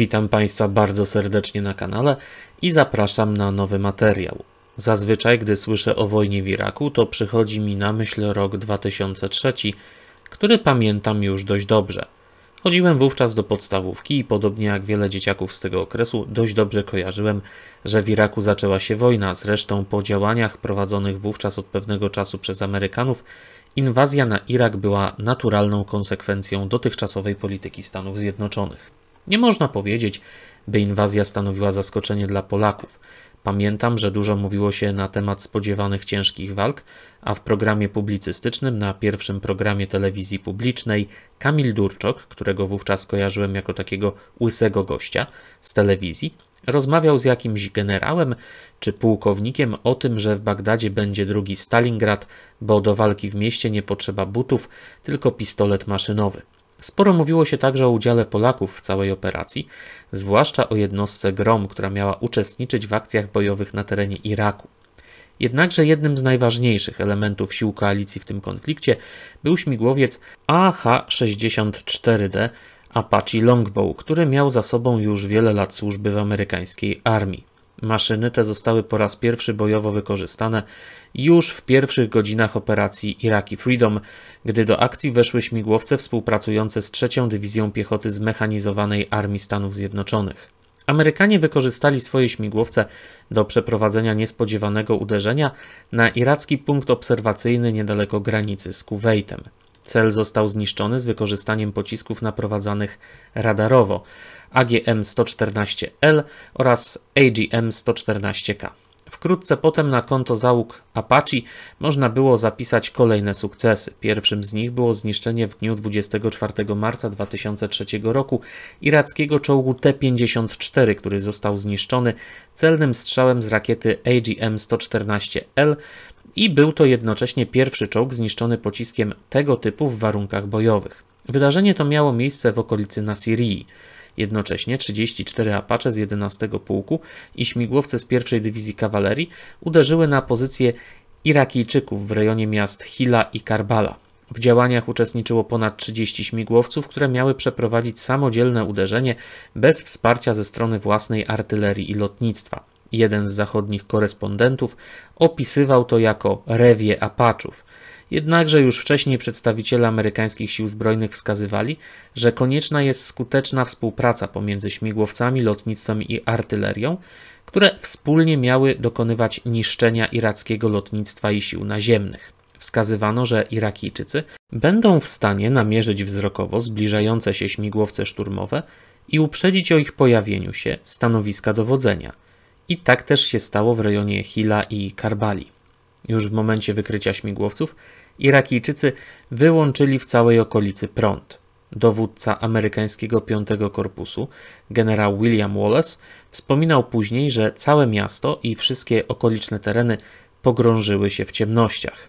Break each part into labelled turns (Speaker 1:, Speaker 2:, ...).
Speaker 1: Witam Państwa bardzo serdecznie na kanale i zapraszam na nowy materiał. Zazwyczaj, gdy słyszę o wojnie w Iraku, to przychodzi mi na myśl rok 2003, który pamiętam już dość dobrze. Chodziłem wówczas do podstawówki i podobnie jak wiele dzieciaków z tego okresu, dość dobrze kojarzyłem, że w Iraku zaczęła się wojna. Zresztą po działaniach prowadzonych wówczas od pewnego czasu przez Amerykanów, inwazja na Irak była naturalną konsekwencją dotychczasowej polityki Stanów Zjednoczonych. Nie można powiedzieć, by inwazja stanowiła zaskoczenie dla Polaków. Pamiętam, że dużo mówiło się na temat spodziewanych ciężkich walk, a w programie publicystycznym na pierwszym programie telewizji publicznej Kamil Durczok, którego wówczas kojarzyłem jako takiego łysego gościa z telewizji, rozmawiał z jakimś generałem czy pułkownikiem o tym, że w Bagdadzie będzie drugi Stalingrad, bo do walki w mieście nie potrzeba butów, tylko pistolet maszynowy. Sporo mówiło się także o udziale Polaków w całej operacji, zwłaszcza o jednostce Grom, która miała uczestniczyć w akcjach bojowych na terenie Iraku. Jednakże jednym z najważniejszych elementów sił koalicji w tym konflikcie był śmigłowiec AH-64D Apache Longbow, który miał za sobą już wiele lat służby w amerykańskiej armii. Maszyny te zostały po raz pierwszy bojowo wykorzystane już w pierwszych godzinach operacji Iraki Freedom, gdy do akcji weszły śmigłowce współpracujące z trzecią Dywizją Piechoty Zmechanizowanej Armii Stanów Zjednoczonych. Amerykanie wykorzystali swoje śmigłowce do przeprowadzenia niespodziewanego uderzenia na iracki punkt obserwacyjny niedaleko granicy z Kuwejtem. Cel został zniszczony z wykorzystaniem pocisków naprowadzanych radarowo AGM-114L oraz AGM-114K. Wkrótce potem na konto załóg Apache można było zapisać kolejne sukcesy. Pierwszym z nich było zniszczenie w dniu 24 marca 2003 roku irackiego czołgu T-54, który został zniszczony celnym strzałem z rakiety AGM-114L i był to jednocześnie pierwszy czołg zniszczony pociskiem tego typu w warunkach bojowych. Wydarzenie to miało miejsce w okolicy Nasirii. Jednocześnie 34 Apache z 11 Pułku i śmigłowce z 1 Dywizji Kawalerii uderzyły na pozycje Irakijczyków w rejonie miast Hila i Karbala. W działaniach uczestniczyło ponad 30 śmigłowców, które miały przeprowadzić samodzielne uderzenie bez wsparcia ze strony własnej artylerii i lotnictwa. Jeden z zachodnich korespondentów opisywał to jako rewie Apaczów. Jednakże już wcześniej przedstawiciele amerykańskich sił zbrojnych wskazywali, że konieczna jest skuteczna współpraca pomiędzy śmigłowcami, lotnictwem i artylerią, które wspólnie miały dokonywać niszczenia irackiego lotnictwa i sił naziemnych. Wskazywano, że Irakijczycy będą w stanie namierzyć wzrokowo zbliżające się śmigłowce szturmowe i uprzedzić o ich pojawieniu się stanowiska dowodzenia – i tak też się stało w rejonie Hila i Karbali. Już w momencie wykrycia śmigłowców Irakijczycy wyłączyli w całej okolicy prąd. Dowódca amerykańskiego V Korpusu, generał William Wallace, wspominał później, że całe miasto i wszystkie okoliczne tereny pogrążyły się w ciemnościach.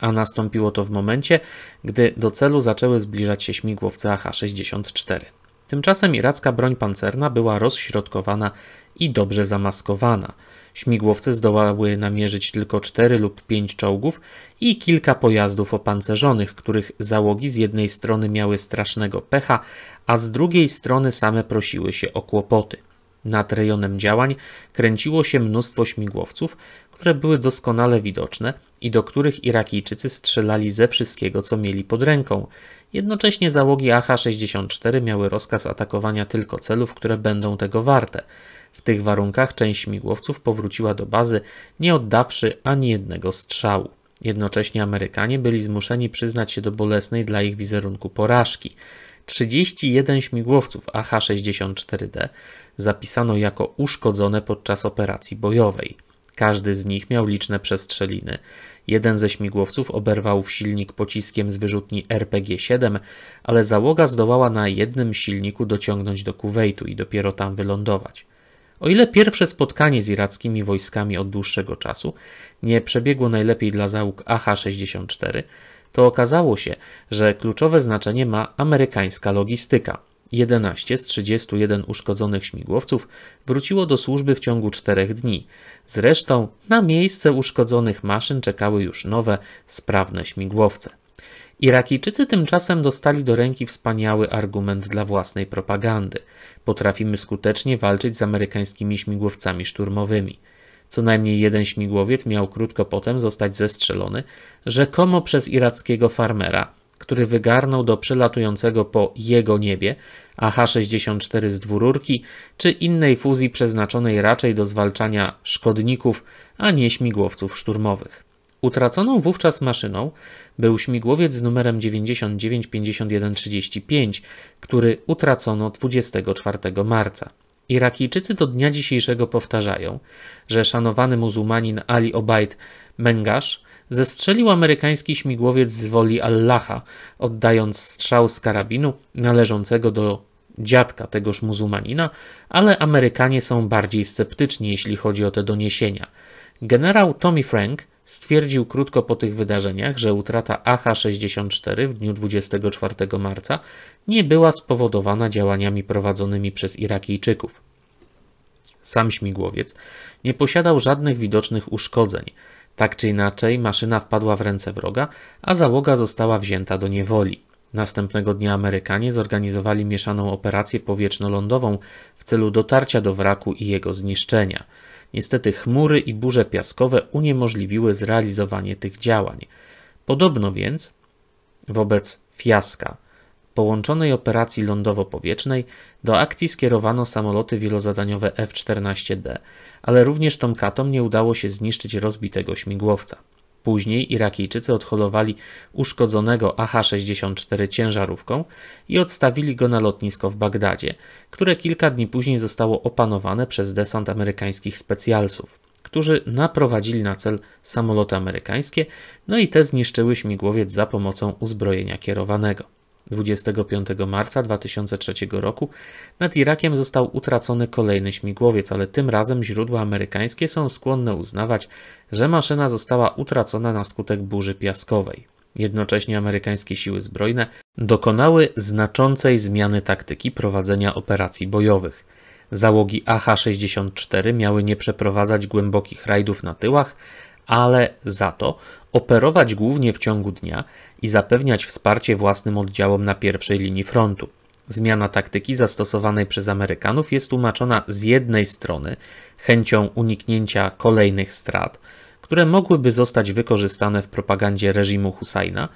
Speaker 1: A nastąpiło to w momencie, gdy do celu zaczęły zbliżać się śmigłowce AH-64. Tymczasem iracka broń pancerna była rozśrodkowana i dobrze zamaskowana. Śmigłowce zdołały namierzyć tylko 4 lub 5 czołgów i kilka pojazdów opancerzonych, których załogi z jednej strony miały strasznego pecha, a z drugiej strony same prosiły się o kłopoty. Nad rejonem działań kręciło się mnóstwo śmigłowców, które były doskonale widoczne i do których Irakijczycy strzelali ze wszystkiego, co mieli pod ręką. Jednocześnie załogi AH-64 miały rozkaz atakowania tylko celów, które będą tego warte. W tych warunkach część śmigłowców powróciła do bazy, nie oddawszy ani jednego strzału. Jednocześnie Amerykanie byli zmuszeni przyznać się do bolesnej dla ich wizerunku porażki. 31 śmigłowców AH-64D zapisano jako uszkodzone podczas operacji bojowej. Każdy z nich miał liczne przestrzeliny. Jeden ze śmigłowców oberwał w silnik pociskiem z wyrzutni RPG-7, ale załoga zdołała na jednym silniku dociągnąć do Kuwejtu i dopiero tam wylądować. O ile pierwsze spotkanie z irackimi wojskami od dłuższego czasu nie przebiegło najlepiej dla załóg AH-64, to okazało się, że kluczowe znaczenie ma amerykańska logistyka. 11 z 31 uszkodzonych śmigłowców wróciło do służby w ciągu 4 dni. Zresztą na miejsce uszkodzonych maszyn czekały już nowe, sprawne śmigłowce. Irakijczycy tymczasem dostali do ręki wspaniały argument dla własnej propagandy. Potrafimy skutecznie walczyć z amerykańskimi śmigłowcami szturmowymi. Co najmniej jeden śmigłowiec miał krótko potem zostać zestrzelony rzekomo przez irackiego farmera, który wygarnął do przelatującego po jego niebie AH-64 z dwururki czy innej fuzji przeznaczonej raczej do zwalczania szkodników, a nie śmigłowców szturmowych. Utraconą wówczas maszyną był śmigłowiec z numerem 995135, który utracono 24 marca. Irakijczycy do dnia dzisiejszego powtarzają, że szanowany muzułmanin Ali Obaid Mengasz zestrzelił amerykański śmigłowiec z woli Allaha, oddając strzał z karabinu należącego do dziadka tegoż muzułmanina, ale Amerykanie są bardziej sceptyczni, jeśli chodzi o te doniesienia. Generał Tommy Frank Stwierdził krótko po tych wydarzeniach, że utrata AH-64 w dniu 24 marca nie była spowodowana działaniami prowadzonymi przez Irakijczyków. Sam śmigłowiec nie posiadał żadnych widocznych uszkodzeń. Tak czy inaczej, maszyna wpadła w ręce wroga, a załoga została wzięta do niewoli. Następnego dnia Amerykanie zorganizowali mieszaną operację powietrzno-lądową w celu dotarcia do wraku i jego zniszczenia. Niestety chmury i burze piaskowe uniemożliwiły zrealizowanie tych działań. Podobno więc, wobec fiaska połączonej operacji lądowo-powietrznej, do akcji skierowano samoloty wielozadaniowe F-14D, ale również Tomkatom nie udało się zniszczyć rozbitego śmigłowca. Później Irakijczycy odholowali uszkodzonego AH-64 ciężarówką i odstawili go na lotnisko w Bagdadzie, które kilka dni później zostało opanowane przez desant amerykańskich specjalsów, którzy naprowadzili na cel samoloty amerykańskie, no i te zniszczyły śmigłowiec za pomocą uzbrojenia kierowanego. 25 marca 2003 roku nad Irakiem został utracony kolejny śmigłowiec, ale tym razem źródła amerykańskie są skłonne uznawać, że maszyna została utracona na skutek burzy piaskowej. Jednocześnie amerykańskie siły zbrojne dokonały znaczącej zmiany taktyki prowadzenia operacji bojowych. Załogi AH-64 miały nie przeprowadzać głębokich rajdów na tyłach, ale za to operować głównie w ciągu dnia i zapewniać wsparcie własnym oddziałom na pierwszej linii frontu. Zmiana taktyki zastosowanej przez Amerykanów jest tłumaczona z jednej strony chęcią uniknięcia kolejnych strat, które mogłyby zostać wykorzystane w propagandzie reżimu Husajna,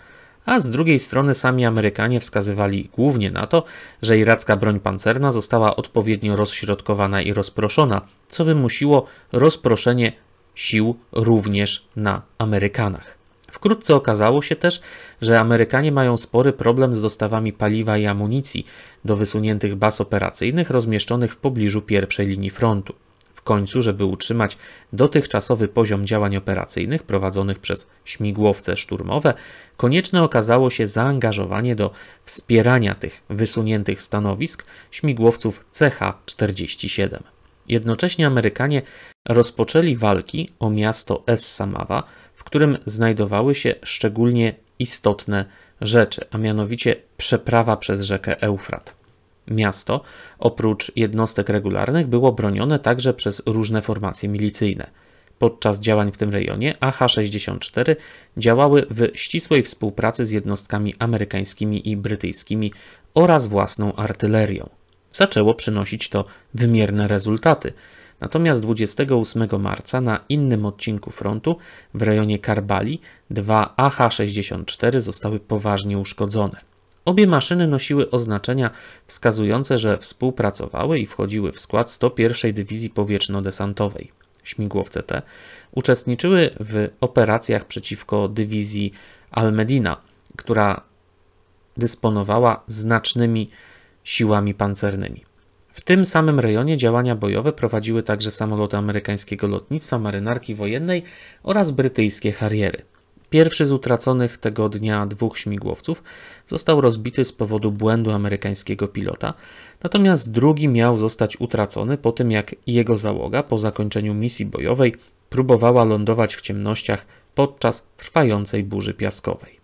Speaker 1: a z drugiej strony sami Amerykanie wskazywali głównie na to, że iracka broń pancerna została odpowiednio rozśrodkowana i rozproszona, co wymusiło rozproszenie sił również na Amerykanach. Wkrótce okazało się też, że Amerykanie mają spory problem z dostawami paliwa i amunicji do wysuniętych baz operacyjnych rozmieszczonych w pobliżu pierwszej linii frontu. W końcu, żeby utrzymać dotychczasowy poziom działań operacyjnych prowadzonych przez śmigłowce szturmowe, konieczne okazało się zaangażowanie do wspierania tych wysuniętych stanowisk śmigłowców CH-47. Jednocześnie Amerykanie rozpoczęli walki o miasto Es-Samawa, w którym znajdowały się szczególnie istotne rzeczy, a mianowicie przeprawa przez rzekę Eufrat. Miasto, oprócz jednostek regularnych, było bronione także przez różne formacje milicyjne. Podczas działań w tym rejonie AH-64 działały w ścisłej współpracy z jednostkami amerykańskimi i brytyjskimi oraz własną artylerią. Zaczęło przynosić to wymierne rezultaty. Natomiast 28 marca na innym odcinku frontu w rejonie Karbali dwa AH-64 zostały poważnie uszkodzone. Obie maszyny nosiły oznaczenia wskazujące, że współpracowały i wchodziły w skład 101 Dywizji Powietrzno-Desantowej. Śmigłowce te uczestniczyły w operacjach przeciwko dywizji Almedina, która dysponowała znacznymi siłami pancernymi. W tym samym rejonie działania bojowe prowadziły także samoloty amerykańskiego lotnictwa, marynarki wojennej oraz brytyjskie Harriery. Pierwszy z utraconych tego dnia dwóch śmigłowców został rozbity z powodu błędu amerykańskiego pilota, natomiast drugi miał zostać utracony po tym, jak jego załoga po zakończeniu misji bojowej próbowała lądować w ciemnościach podczas trwającej burzy piaskowej.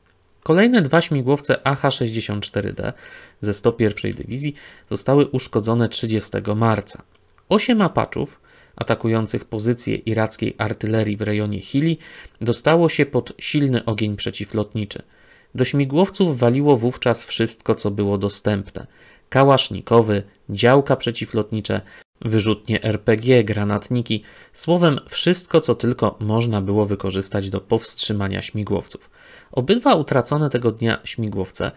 Speaker 1: Kolejne dwa śmigłowce AH-64D ze 101 Dywizji zostały uszkodzone 30 marca. Osiem Apaczów atakujących pozycje irackiej artylerii w rejonie Hili dostało się pod silny ogień przeciwlotniczy. Do śmigłowców waliło wówczas wszystko, co było dostępne. Kałasznikowy, działka przeciwlotnicze, wyrzutnie RPG, granatniki, słowem wszystko, co tylko można było wykorzystać do powstrzymania śmigłowców. Obydwa utracone tego dnia śmigłowce,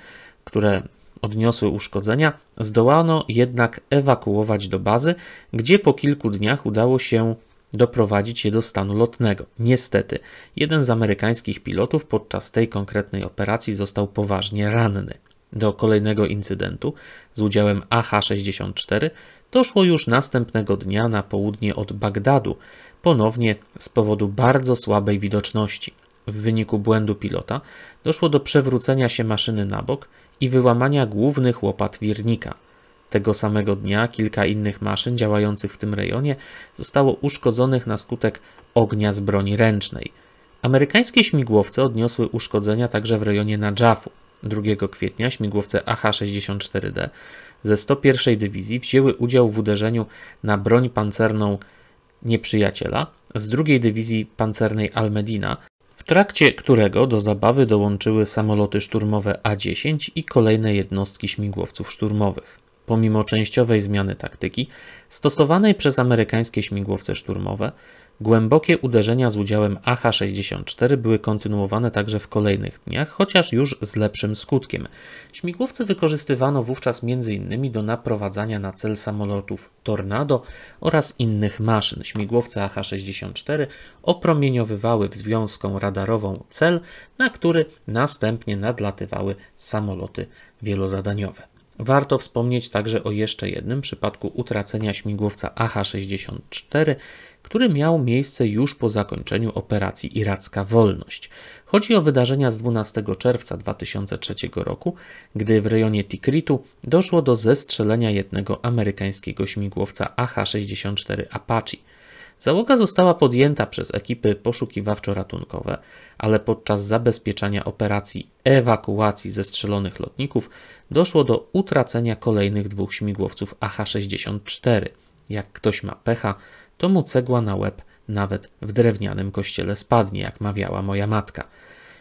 Speaker 1: które odniosły uszkodzenia, zdołano jednak ewakuować do bazy, gdzie po kilku dniach udało się doprowadzić je do stanu lotnego. Niestety, jeden z amerykańskich pilotów podczas tej konkretnej operacji został poważnie ranny. Do kolejnego incydentu z udziałem AH-64 doszło już następnego dnia na południe od Bagdadu, ponownie z powodu bardzo słabej widoczności w wyniku błędu pilota doszło do przewrócenia się maszyny na bok i wyłamania głównych łopat wirnika. Tego samego dnia kilka innych maszyn działających w tym rejonie zostało uszkodzonych na skutek ognia z broni ręcznej. Amerykańskie śmigłowce odniosły uszkodzenia także w rejonie Nadżafu. 2 kwietnia śmigłowce AH-64D ze 101 Dywizji wzięły udział w uderzeniu na broń pancerną nieprzyjaciela z 2 Dywizji Pancernej Almedina trakcie którego do zabawy dołączyły samoloty szturmowe A-10 i kolejne jednostki śmigłowców szturmowych. Pomimo częściowej zmiany taktyki stosowanej przez amerykańskie śmigłowce szturmowe, Głębokie uderzenia z udziałem AH-64 były kontynuowane także w kolejnych dniach, chociaż już z lepszym skutkiem. Śmigłowce wykorzystywano wówczas m.in. do naprowadzania na cel samolotów Tornado oraz innych maszyn. Śmigłowce AH-64 opromieniowywały związką radarową cel, na który następnie nadlatywały samoloty wielozadaniowe. Warto wspomnieć także o jeszcze jednym przypadku utracenia śmigłowca AH-64 który miał miejsce już po zakończeniu operacji Iracka Wolność. Chodzi o wydarzenia z 12 czerwca 2003 roku, gdy w rejonie Tikritu doszło do zestrzelenia jednego amerykańskiego śmigłowca AH-64 Apache. Załoga została podjęta przez ekipy poszukiwawczo-ratunkowe, ale podczas zabezpieczania operacji ewakuacji zestrzelonych lotników doszło do utracenia kolejnych dwóch śmigłowców AH-64. Jak ktoś ma pecha, to mu cegła na łeb nawet w drewnianym kościele spadnie, jak mawiała moja matka.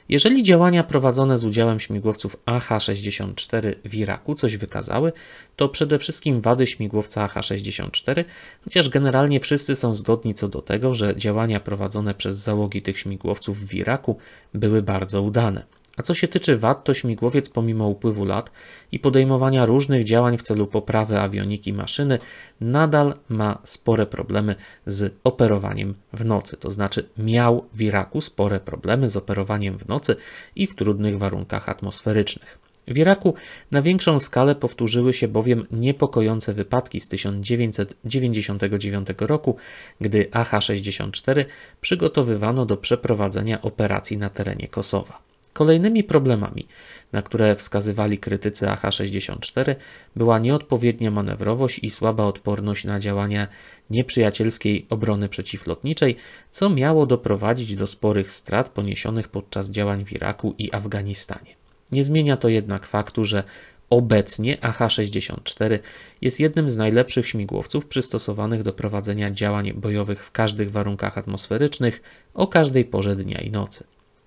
Speaker 1: Jeżeli działania prowadzone z udziałem śmigłowców AH-64 w Iraku coś wykazały, to przede wszystkim wady śmigłowca AH-64, chociaż generalnie wszyscy są zgodni co do tego, że działania prowadzone przez załogi tych śmigłowców w Iraku były bardzo udane. A co się tyczy wad, to śmigłowiec pomimo upływu lat i podejmowania różnych działań w celu poprawy awioniki maszyny nadal ma spore problemy z operowaniem w nocy. To znaczy miał w Iraku spore problemy z operowaniem w nocy i w trudnych warunkach atmosferycznych. W Iraku na większą skalę powtórzyły się bowiem niepokojące wypadki z 1999 roku, gdy AH-64 przygotowywano do przeprowadzenia operacji na terenie Kosowa. Kolejnymi problemami, na które wskazywali krytycy AH-64, była nieodpowiednia manewrowość i słaba odporność na działania nieprzyjacielskiej obrony przeciwlotniczej, co miało doprowadzić do sporych strat poniesionych podczas działań w Iraku i Afganistanie. Nie zmienia to jednak faktu, że Obecnie AH-64 jest jednym z najlepszych śmigłowców przystosowanych do prowadzenia działań bojowych w każdych warunkach atmosferycznych o każdej porze dnia i nocy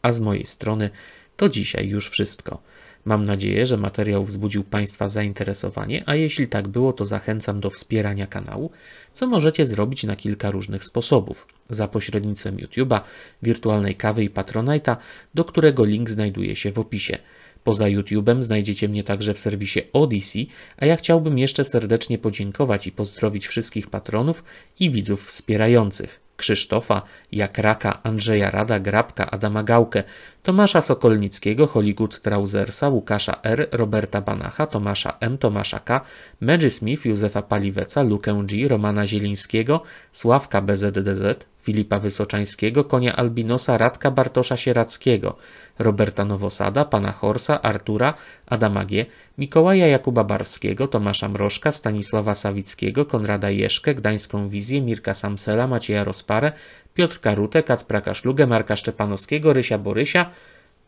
Speaker 1: a z mojej strony to dzisiaj już wszystko. Mam nadzieję, że materiał wzbudził Państwa zainteresowanie, a jeśli tak było, to zachęcam do wspierania kanału, co możecie zrobić na kilka różnych sposobów. Za pośrednictwem YouTube'a, wirtualnej kawy i Patronite'a, do którego link znajduje się w opisie. Poza YouTube'em znajdziecie mnie także w serwisie Odyssey, a ja chciałbym jeszcze serdecznie podziękować i pozdrowić wszystkich patronów i widzów wspierających. Krzysztofa Jakraka, Andrzeja Rada, Grabka, Adama Gałkę, Tomasza Sokolnickiego, Hollywood Trausersa, Łukasza R., Roberta Banacha, Tomasza M., Tomasza K., Mary Smith, Józefa Paliweca, Lukę G., Romana Zielińskiego, Sławka BZDZ, Filipa Wysoczańskiego, Konia Albinosa, Radka Bartosza Sierackiego, Roberta Nowosada, Pana Horsa, Artura, Adama G., Mikołaja Jakuba Barskiego, Tomasza Mrożka, Stanisława Sawickiego, Konrada Jeszkę, Gdańską Wizję, Mirka Samsela, Macieja Rozparę, Piotrka Rutę, Kacpraka Szlugę, Marka Szczepanowskiego, Rysia Borysia,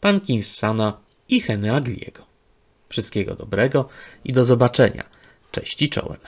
Speaker 1: Pankinsana i Henry Agliego. Wszystkiego dobrego i do zobaczenia. Cześć i czołem.